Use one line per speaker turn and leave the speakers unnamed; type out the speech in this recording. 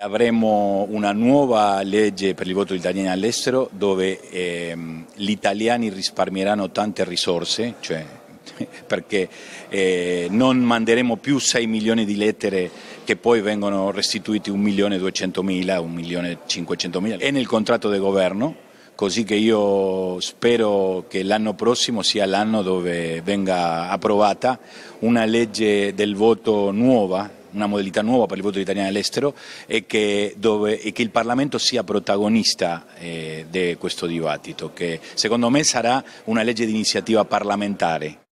Avremo una nuova legge per il voto degli italiani all'estero dove ehm, gli italiani risparmieranno tante risorse, cioè, perché eh, non manderemo più 6 milioni di lettere che poi vengono restituiti 1 milione e 200 mila, 1 milione e 500 mila. È nel contratto di governo, così che io spero che l'anno prossimo sia l'anno dove venga approvata una legge del voto nuova una modalità nuova per il voto italiano all'estero e che, dove, e che il Parlamento sia protagonista eh, di questo dibattito, che secondo me sarà una legge di iniziativa parlamentare.